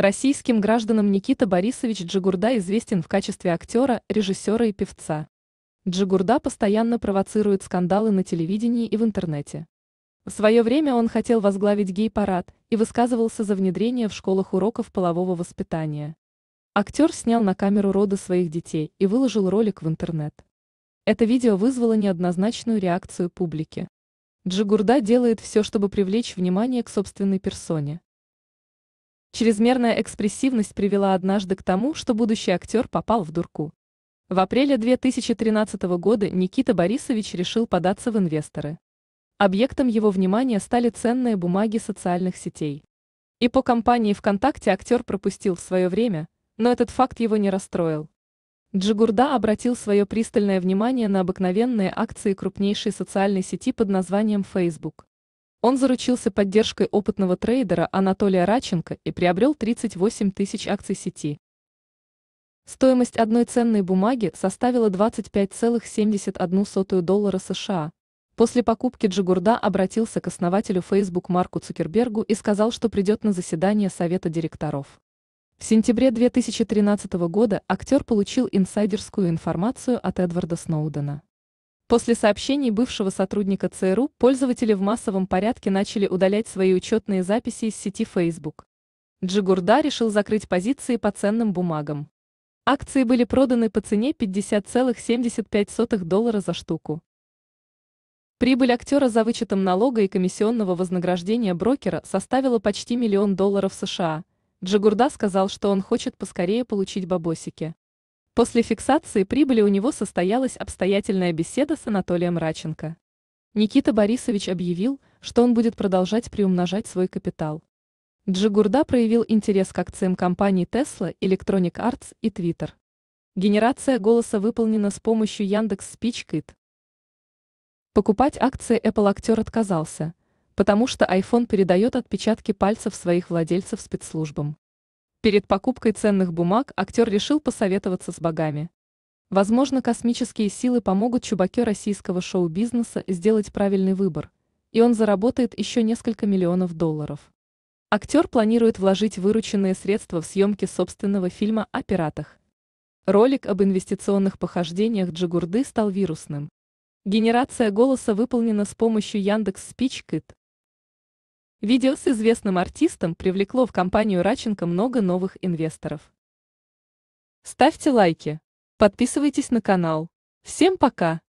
Российским гражданам Никита Борисович Джигурда известен в качестве актера, режиссера и певца. Джигурда постоянно провоцирует скандалы на телевидении и в интернете. В свое время он хотел возглавить гей-парад и высказывался за внедрение в школах уроков полового воспитания. Актер снял на камеру роды своих детей и выложил ролик в интернет. Это видео вызвало неоднозначную реакцию публики. Джигурда делает все, чтобы привлечь внимание к собственной персоне. Чрезмерная экспрессивность привела однажды к тому, что будущий актер попал в дурку. В апреле 2013 года Никита Борисович решил податься в инвесторы. Объектом его внимания стали ценные бумаги социальных сетей. И по компании ВКонтакте актер пропустил свое время, но этот факт его не расстроил. Джигурда обратил свое пристальное внимание на обыкновенные акции крупнейшей социальной сети под названием Facebook. Он заручился поддержкой опытного трейдера Анатолия Раченко и приобрел 38 тысяч акций сети. Стоимость одной ценной бумаги составила 25,71 доллара США. После покупки Джигурда обратился к основателю Facebook Марку Цукербергу и сказал, что придет на заседание Совета директоров. В сентябре 2013 года актер получил инсайдерскую информацию от Эдварда Сноудена. После сообщений бывшего сотрудника ЦРУ пользователи в массовом порядке начали удалять свои учетные записи из сети Facebook. Джигурда решил закрыть позиции по ценным бумагам. Акции были проданы по цене 50,75 доллара за штуку. Прибыль актера за вычетом налога и комиссионного вознаграждения брокера составила почти миллион долларов США. Джигурда сказал, что он хочет поскорее получить бабосики. После фиксации прибыли у него состоялась обстоятельная беседа с Анатолием Раченко. Никита Борисович объявил, что он будет продолжать приумножать свой капитал. Джигурда проявил интерес к акциям компаний Tesla, Electronic Arts и Twitter. Генерация голоса выполнена с помощью Яндекс Спичкит. Покупать акции Apple актер отказался, потому что iPhone передает отпечатки пальцев своих владельцев спецслужбам. Перед покупкой ценных бумаг актер решил посоветоваться с богами. Возможно, космические силы помогут чубаке российского шоу-бизнеса сделать правильный выбор, и он заработает еще несколько миллионов долларов. Актер планирует вложить вырученные средства в съемки собственного фильма о пиратах. Ролик об инвестиционных похождениях Джигурды стал вирусным. Генерация голоса выполнена с помощью Яндекс Спичкит, Видео с известным артистом привлекло в компанию Раченко много новых инвесторов. Ставьте лайки, подписывайтесь на канал. Всем пока!